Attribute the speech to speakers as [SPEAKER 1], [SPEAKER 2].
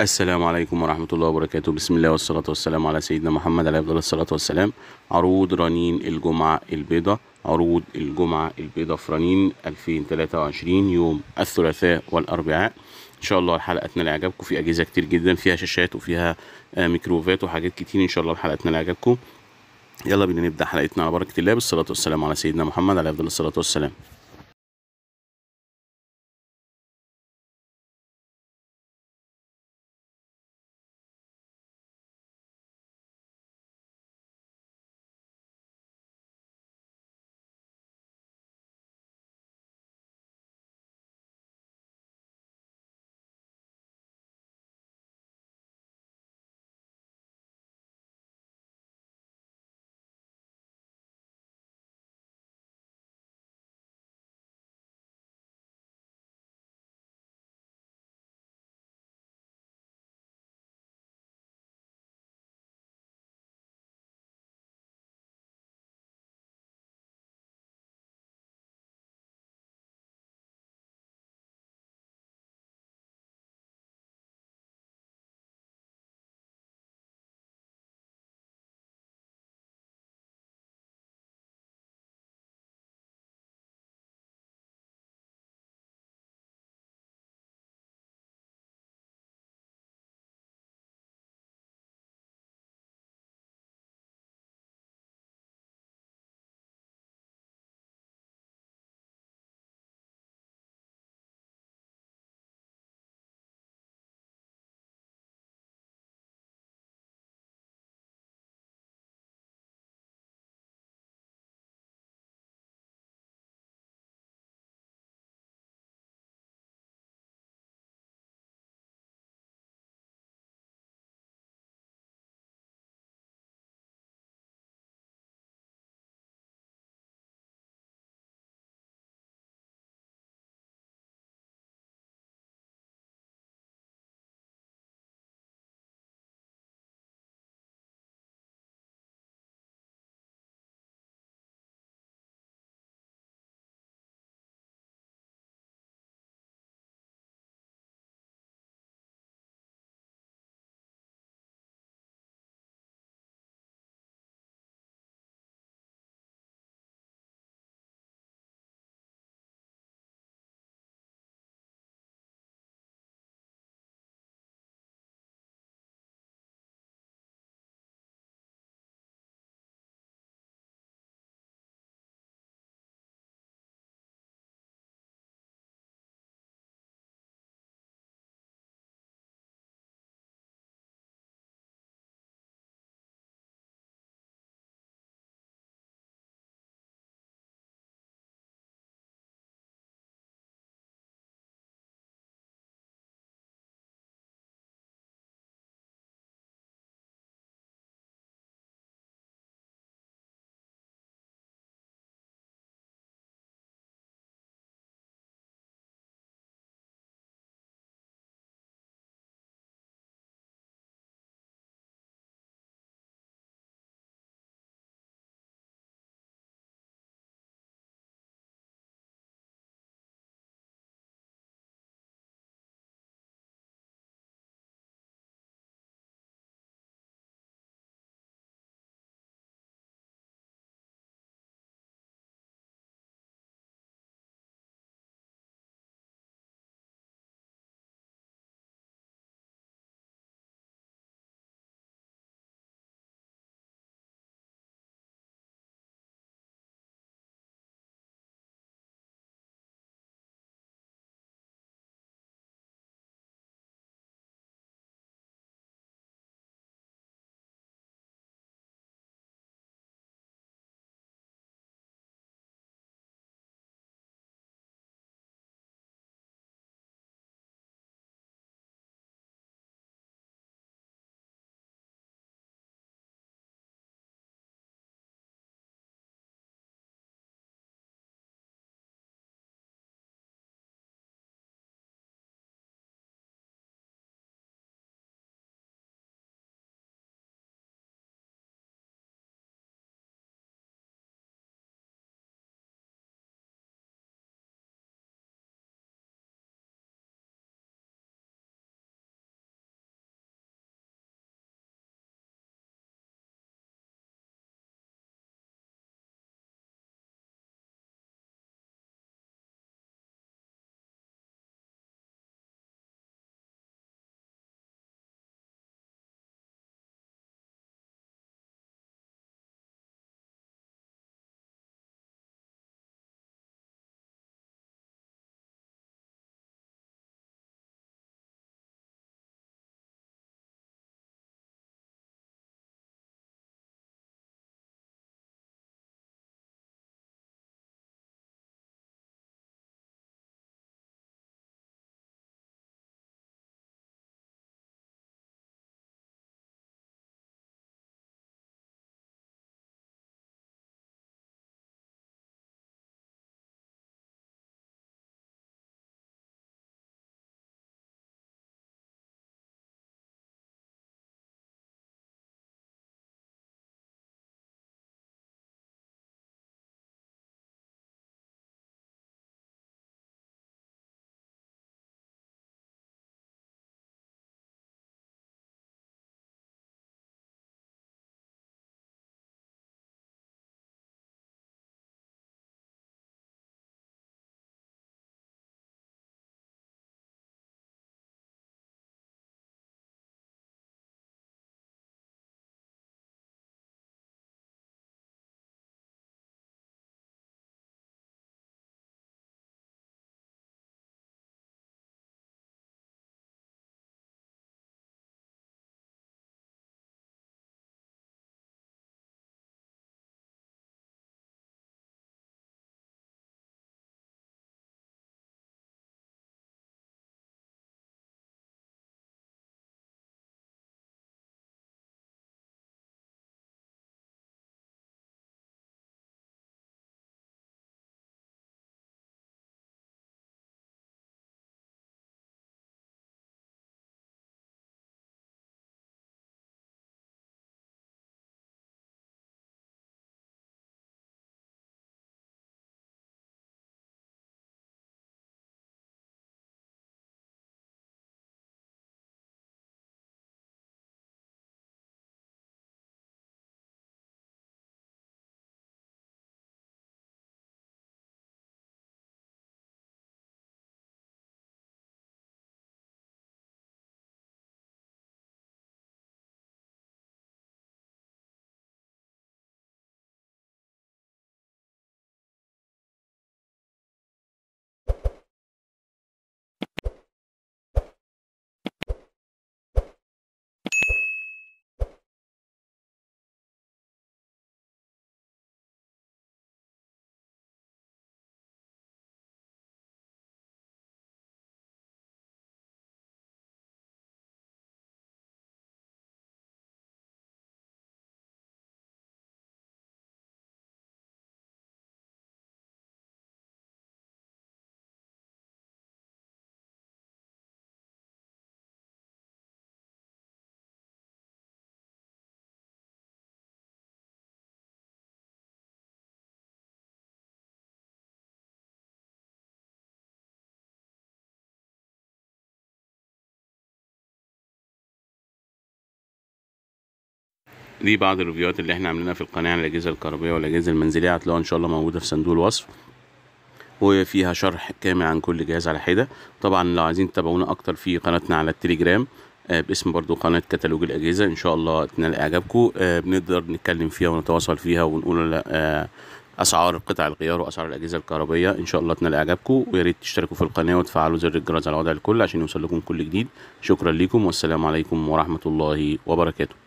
[SPEAKER 1] السلام عليكم ورحمة الله وبركاته بسم الله والصلاة والسلام على سيدنا محمد عليه أفضل الصلاة والسلام عروض رنين الجمعة البيضاء عروض الجمعة البيضاء في رنين 2023 يوم الثلاثاء والأربعاء إن شاء الله الحلقة تنال إعجابكم في أجهزة كتير جدا فيها شاشات وفيها آه، ميكروفات وحاجات كتير إن شاء الله الحلقة تنال إعجابكم يلا بينا نبدأ حلقتنا على بركة الله بالصلاة والسلام على سيدنا محمد عليه أفضل الصلاة والسلام دي بعض الريفيوات اللي احنا عاملينها في القناه عن الاجهزه الكهربائيه والاجهزه المنزليه هتلاقوها ان شاء الله موجوده في صندوق الوصف وفيها شرح كامل عن كل جهاز على حده طبعا لو عايزين تتابعونا اكتر في قناتنا على التليجرام آه، باسم برضو قناة كتالوج الأجهزة إن شاء الله تنال إعجابكم آه، بنقدر نتكلم فيها ونتواصل فيها ونقول آه، أسعار قطع الغيار وأسعار الأجهزة الكهربائية إن شاء الله تنال إعجابكم ويا ريت تشتركوا في القناة وتفعلوا زر الجرس على وضع الكل عشان يوصل لكم كل جديد شكرا لكم والسلام عليكم ورحمة الله وبركاته